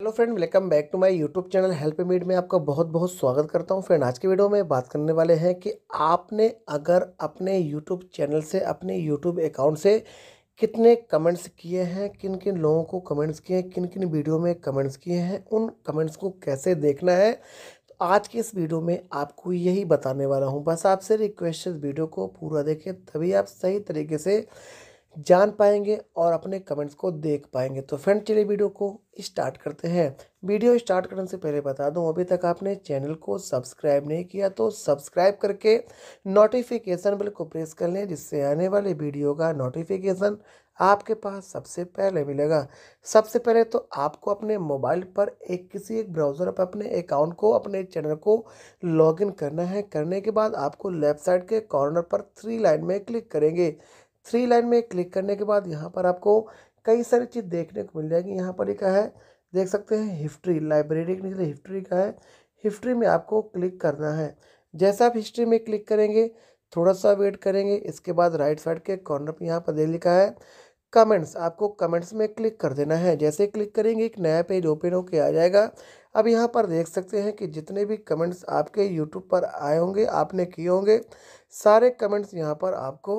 hello friend welcome back to my YouTube channel help मीड में आपका बहुत बहुत स्वागत करता हूं फ्रेंड आज के वीडियो में बात करने वाले हैं कि आपने अगर अपने यूट्यूब चैनल से अपने यूट्यूब अकाउंट से कितने कमेंट्स किए हैं किन किन लोगों को कमेंट्स किए हैं किन किन वीडियो में कमेंट्स किए हैं उन कमेंट्स को कैसे देखना है तो आज की इस वीडियो में आपको यही बताने वाला हूँ बस आपसे रिक्वेस्ट वीडियो को पूरा देखें तभी आप सही तरीके से जान पाएंगे और अपने कमेंट्स को देख पाएंगे तो फ्रेंड चलिए वीडियो को स्टार्ट करते हैं वीडियो स्टार्ट करने से पहले बता दूं अभी तक आपने चैनल को सब्सक्राइब नहीं किया तो सब्सक्राइब करके नोटिफिकेशन बिल को प्रेस कर लें जिससे आने वाले वीडियो का नोटिफिकेशन आपके पास सबसे पहले मिलेगा सबसे पहले तो आपको अपने मोबाइल पर एक किसी एक ब्राउज़र पर अपने अकाउंट को अपने चैनल को लॉगिन करना है करने के बाद आपको लेफ्ट साइड के कॉर्नर पर थ्री लाइन में क्लिक करेंगे थ्री लाइन में क्लिक करने के बाद यहाँ पर आपको कई सारी चीज़ देखने को मिल जाएगी यहाँ पर लिखा है देख सकते हैं हिस्ट्री लाइब्रेरी के नीचे हिस्ट्री का है हिस्ट्री में आपको क्लिक करना है जैसा आप हिस्ट्री में क्लिक करेंगे थोड़ा सा वेट करेंगे इसके बाद राइट साइड के कॉर्नर पर यहाँ पर दे लिखा है कमेंट्स आपको कमेंट्स में क्लिक कर देना है जैसे क्लिक करेंगे एक नया पेज ओपन होके आ जाएगा अब यहाँ पर देख सकते हैं कि जितने भी कमेंट्स आपके यूट्यूब पर आए होंगे आपने किए होंगे सारे कमेंट्स यहाँ पर आपको